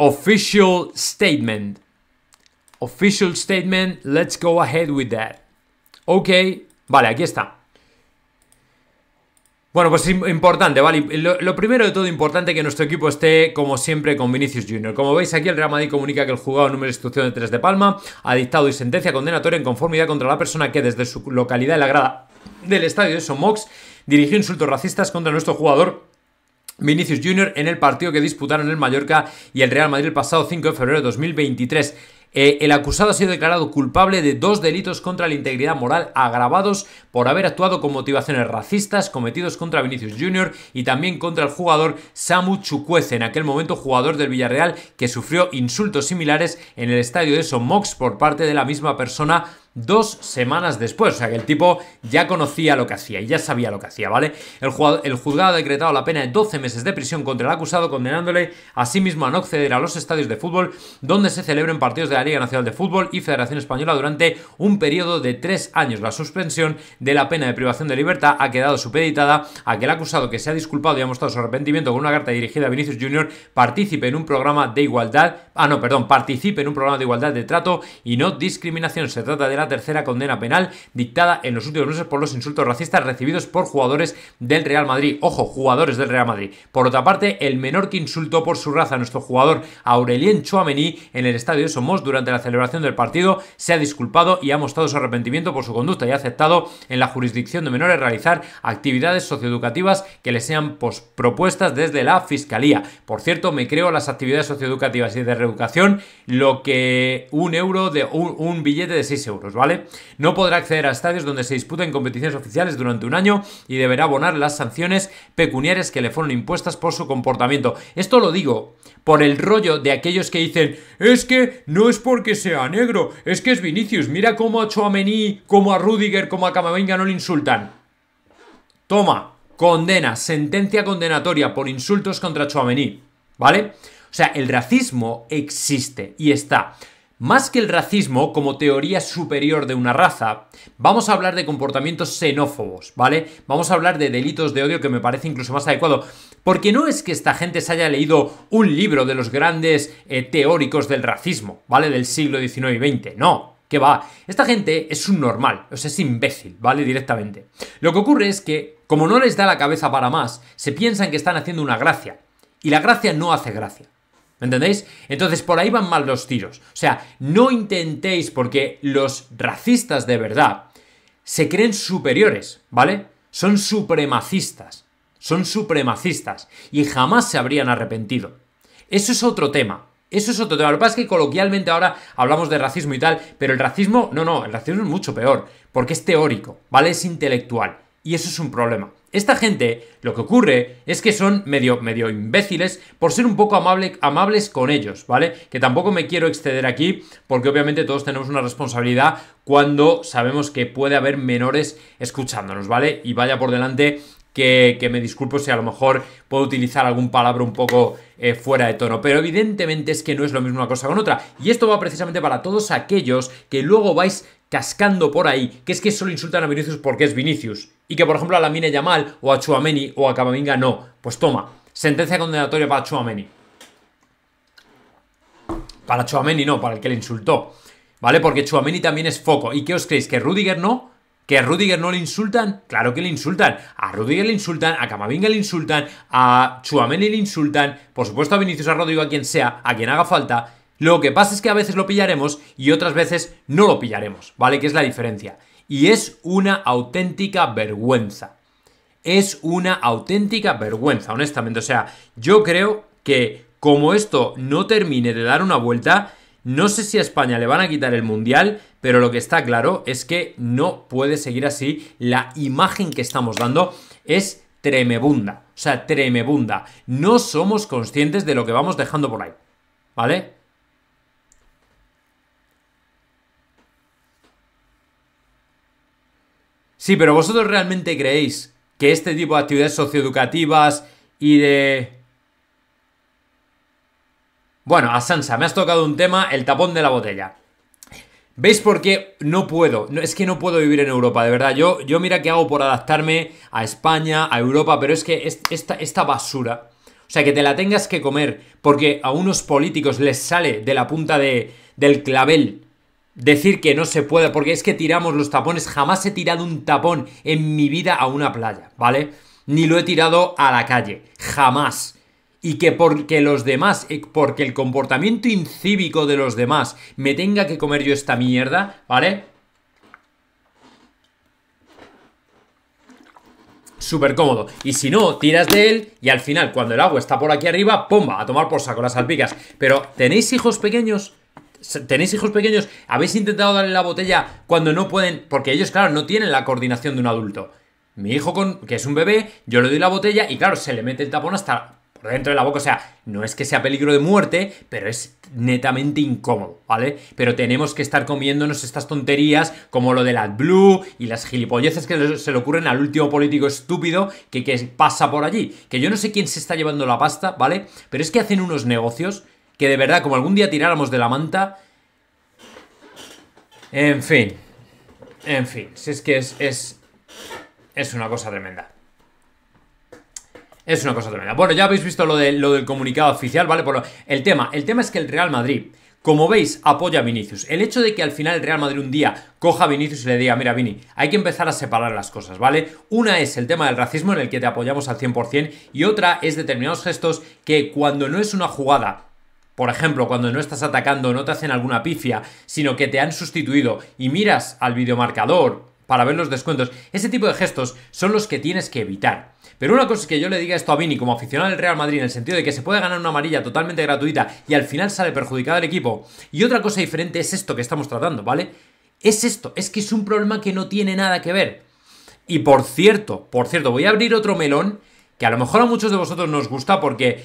official statement. Official statement, let's go ahead with that. Ok, vale, aquí está. Bueno, pues importante, ¿vale? Lo, primero de todo, importante que nuestro equipo esté, como siempre, con Vinicius Jr. Como veis aquí, el Real Madrid comunica que el jugador número de instrucción de 3 de Palma ha dictado y sentencia condenatoria en conformidad contra la persona que desde su localidad en la grada del estadio de Somox dirigió insultos racistas contra nuestro jugador Vinicius Jr. en el partido que disputaron el Mallorca y el Real Madrid el pasado 5 de febrero de 2023. Eh, el acusado ha sido declarado culpable de dos delitos contra la integridad moral agravados por haber actuado con motivaciones racistas cometidos contra Vinicius Jr. y también contra el jugador Samu Chukwueze, en aquel momento jugador del Villarreal que sufrió insultos similares en el estadio de Somox por parte de la misma persona dos semanas después. O sea que el tipo ya conocía lo que hacía y ya sabía lo que hacía, ¿vale? El, el juzgado ha decretado la pena de 12 meses de prisión contra el acusado, condenándole a sí mismo a no acceder a los estadios de fútbol donde se celebren partidos de la Liga Nacional de Fútbol y Federación Española durante un periodo de tres años. La suspensión de la pena de privación de libertad ha quedado supeditada a que el acusado que se ha disculpado y ha mostrado su arrepentimiento con una carta dirigida a Vinicius Jr. participe en un programa de igualdad, ah no, perdón, participe en un programa de igualdad de trato y no discriminación. Se trata de tercera condena penal dictada en los últimos meses por los insultos racistas recibidos por jugadores del Real Madrid. Ojo, jugadores del Real Madrid. Por otra parte, el menor que insultó por su raza a nuestro jugador Aurelien Chouameni en el estadio de Somos durante la celebración del partido se ha disculpado y ha mostrado su arrepentimiento por su conducta y ha aceptado en la jurisdicción de menores realizar actividades socioeducativas que le sean propuestas desde la Fiscalía. Por cierto, me creo las actividades socioeducativas y de reeducación lo que un euro de un, un billete de 6 euros. Pues, ¿vale? No podrá acceder a estadios donde se disputen competiciones oficiales durante un año y deberá abonar las sanciones pecuniarias que le fueron impuestas por su comportamiento. Esto lo digo por el rollo de aquellos que dicen, es que no es porque sea negro, es que es Vinicius, mira cómo a Chouameni, como a Rudiger, como a Camavinga no le insultan. Toma, condena, sentencia condenatoria por insultos contra Chouameni, ¿vale? O sea, el racismo existe y está. Más que el racismo como teoría superior de una raza, vamos a hablar de comportamientos xenófobos, ¿vale? Vamos a hablar de delitos de odio que me parece incluso más adecuado, porque no es que esta gente se haya leído un libro de los grandes eh, teóricos del racismo, ¿vale? Del siglo XIX y XX, no. Que va, esta gente es un normal, o sea, es imbécil, ¿vale? Directamente. Lo que ocurre es que, como no les da la cabeza para más, se piensan que están haciendo una gracia. Y la gracia no hace gracia. ¿Me entendéis? Entonces por ahí van mal los tiros. O sea, no intentéis porque los racistas de verdad se creen superiores, ¿vale? Son supremacistas. Son supremacistas. Y jamás se habrían arrepentido. Eso es otro tema. Eso es otro tema. Lo que pasa es que coloquialmente ahora hablamos de racismo y tal, pero el racismo, no, no, el racismo es mucho peor, porque es teórico, ¿vale? Es intelectual. Y eso es un problema. Esta gente, lo que ocurre es que son medio, medio imbéciles por ser un poco amable, amables con ellos, ¿vale? Que tampoco me quiero exceder aquí, porque obviamente todos tenemos una responsabilidad cuando sabemos que puede haber menores escuchándonos, ¿vale? Y vaya por delante que, me disculpo si a lo mejor puedo utilizar algún palabra un poco eh, fuera de tono, pero evidentemente es que no es lo mismo una cosa con otra. Y esto va precisamente para todos aquellos que luego vais cascando por ahí, que es que solo insultan a Vinicius porque es Vinicius y que por ejemplo a la Lamine mal, o a Chuameni o a Camavinga no. Pues toma, sentencia condenatoria para Chuameni. Para Chuameni no, para el que le insultó. ¿Vale? Porque Chuameni también es foco. ¿Y qué os creéis? ¿Que Rudiger no? ¿Que a Rudiger no le insultan? Claro que le insultan. A Rudiger le insultan, a Camavinga le insultan, a Chuameni le insultan, por supuesto a Vinicius, a Rodrigo, a quien sea, a quien haga falta. Lo que pasa es que a veces lo pillaremos y otras veces no lo pillaremos, ¿vale? Que es la diferencia. Y es una auténtica vergüenza. Es una auténtica vergüenza, honestamente. O sea, yo creo que como esto no termine de dar una vuelta, no sé si a España le van a quitar el Mundial, pero lo que está claro es que no puede seguir así. La imagen que estamos dando es tremebunda. O sea, tremebunda. No somos conscientes de lo que vamos dejando por ahí. ¿Vale? Sí, pero vosotros realmente creéis que este tipo de actividades socioeducativas y de... Bueno, a me has tocado un tema, el tapón de la botella. ¿Veis por qué no puedo? No, es que no puedo vivir en Europa, de verdad. Yo, yo mira qué hago por adaptarme a España, a Europa, pero es que esta, esta basura, o sea, que te la tengas que comer porque a unos políticos les sale de la punta de, del clavel decir que no se puede, porque es que tiramos los tapones, jamás he tirado un tapón en mi vida a una playa, ¿vale? Ni lo he tirado a la calle, jamás. Y que porque los demás, eh, porque el comportamiento incívico de los demás me tenga que comer yo esta mierda, ¿vale? súper cómodo. Y si no, tiras de él y al final, cuando el agua está por aquí arriba, ¡pumba! A tomar por saco las salpicas. Pero, ¿tenéis hijos pequeños? tenéis hijos pequeños, habéis intentado darle la botella cuando no pueden, porque ellos, claro, no tienen la coordinación de un adulto. Mi hijo, con, que es un bebé, yo le doy la botella y, claro, se le mete el tapón hasta por dentro de la boca. O sea, no es que sea peligro de muerte, pero es netamente incómodo, ¿vale? Pero tenemos que estar comiéndonos estas tonterías como lo de del Blue y las gilipolleces que se le ocurren al último político estúpido que pasa por allí. Que yo no sé quién se está llevando la pasta, ¿vale? Pero es que hacen unos negocios que de verdad, como algún día tiráramos de la manta... En fin. En fin, si es que es, es, una cosa tremenda. Es una cosa tremenda. Bueno, ya habéis visto lo, de, lo del comunicado oficial, ¿vale? Por el tema, el tema es que el Real Madrid, como veis, apoya a Vinicius. El hecho de que al final el Real Madrid un día coja a Vinicius y le diga, mira Vini, hay que empezar a separar las cosas, ¿vale? Una es el tema del racismo en el que te apoyamos al 100% y otra es determinados gestos que cuando no es una jugada por ejemplo, cuando no estás atacando, no te hacen alguna pifia, sino que te han sustituido y miras al videomarcador para ver los descuentos, ese tipo de gestos son los que tienes que evitar. Pero una cosa es que yo le diga esto a Vini como aficionado del Real Madrid en el sentido de que se puede ganar una amarilla totalmente gratuita y al final sale perjudicado el equipo. Y otra cosa diferente es esto que estamos tratando, ¿vale? Es esto, es que es un problema que no tiene nada que ver. Y por cierto, por cierto, voy a abrir otro melón que a lo mejor a muchos de vosotros nos gusta porque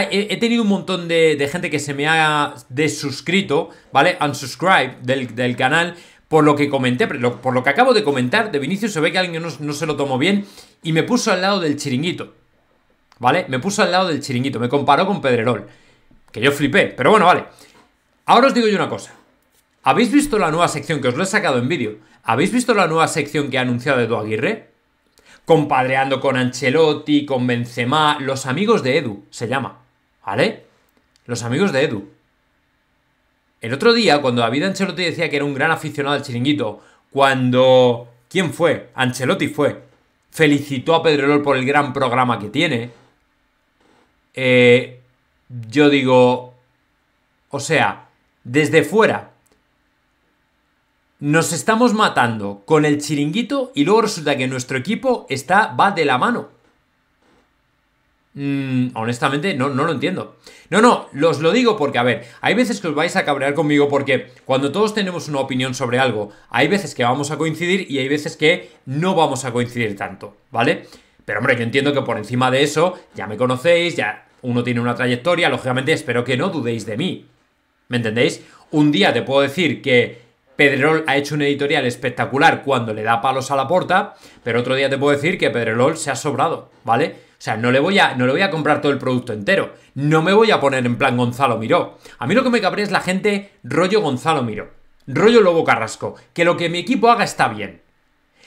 he tenido un montón de, gente que se me ha desuscrito, ¿vale? Unsubscribe del, canal por lo que comenté, por lo que acabo de comentar de inicio se ve que alguien no, se lo tomó bien y me puso al lado del chiringuito, ¿vale? Me puso al lado del chiringuito, me comparó con Pedrerol, que yo flipé, pero bueno, vale. Ahora os digo yo una cosa. ¿Habéis visto la nueva sección que os lo he sacado en vídeo? ¿Habéis visto la nueva sección que ha anunciado Edu Aguirre? compadreando con Ancelotti, con Benzema, los amigos de Edu, se llama, ¿vale? Los amigos de Edu. El otro día, cuando David Ancelotti decía que era un gran aficionado al chiringuito, cuando... ¿Quién fue? Ancelotti fue. Felicitó a Lol por el gran programa que tiene. Eh, yo digo... O sea, desde fuera nos estamos matando con el chiringuito y luego resulta que nuestro equipo está, va de la mano. Mm, honestamente, no, no lo entiendo. No, no, los lo digo porque, a ver, hay veces que os vais a cabrear conmigo porque cuando todos tenemos una opinión sobre algo, hay veces que vamos a coincidir y hay veces que no vamos a coincidir tanto, ¿vale? Pero hombre, yo entiendo que por encima de eso, ya me conocéis, ya uno tiene una trayectoria, lógicamente espero que no dudéis de mí. ¿Me entendéis? Un día te puedo decir que Pedrerol ha hecho un editorial espectacular cuando le da palos a la porta, pero otro día te puedo decir que Pedrerol se ha sobrado, ¿vale? O sea, no le, voy a, no voy a comprar todo el producto entero. No me voy a poner en plan Gonzalo Miró. A mí lo que me cabrea es la gente rollo Gonzalo Miró. Rollo Lobo Carrasco. Que lo que mi equipo haga está bien.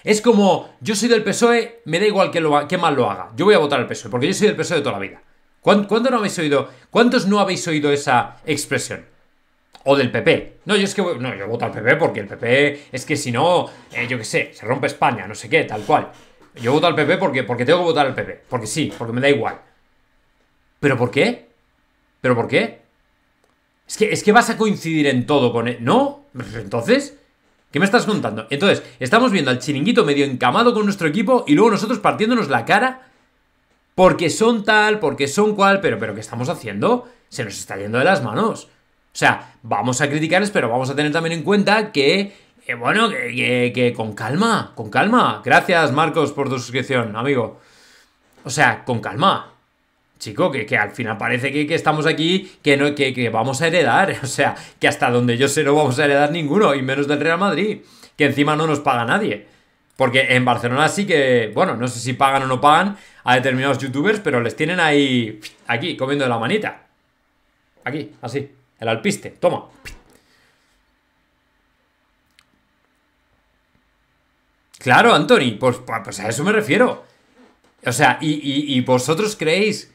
Es como, yo soy del PSOE, me da igual que, mal lo haga. Yo voy a votar al PSOE, porque yo soy del PSOE de toda la vida. no habéis oído, ¿Cuántos no habéis oído esa expresión? o del PP. No, yo es que no, yo voto al PP porque el PP es que si no, eh, yo qué sé, se rompe España, no sé qué, tal cual. Yo voto al PP porque, porque tengo que votar al PP, porque sí, porque me da igual. ¿Pero por qué? ¿Pero por qué? Es que, es que vas a coincidir en todo con él. E-, ¿No? Entonces, ¿qué me estás contando? Entonces, estamos viendo al chiringuito medio encamado con nuestro equipo y luego nosotros partiéndonos la cara porque son tal, porque son cual, pero, pero ¿qué estamos haciendo? Se nos está yendo de las manos. O sea, vamos a criticarles, pero vamos a tener también en cuenta que, eh, bueno, que, con calma, con calma. Gracias, Marcos, por tu suscripción, amigo. O sea, con calma. Chico, que, al final parece que, estamos aquí, que, no, que, vamos a heredar. O sea, que hasta donde yo sé no vamos a heredar ninguno, y menos del Real Madrid, que encima no nos paga nadie. Porque en Barcelona sí que, bueno, no sé si pagan o no pagan a determinados youtubers, pero les tienen ahí, aquí, comiendo de la manita. Aquí, así. El alpiste, toma. Claro, Anthony, pues, pues, a eso me refiero. O sea, y, vosotros creéis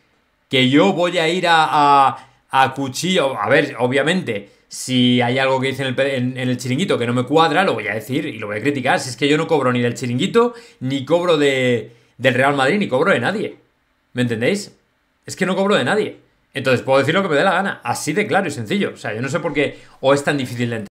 que yo voy a ir a, a, cuchillo. A ver, obviamente, si hay algo que dice en el, chiringuito que no me cuadra, lo voy a decir y lo voy a criticar. Si es que yo no cobro ni del chiringuito, ni cobro de, del Real Madrid, ni cobro de nadie. ¿Me entendéis? Es que no cobro de nadie. Entonces puedo decir lo que me dé la gana, así de claro y sencillo. O sea, yo no sé por qué o es tan difícil de entender.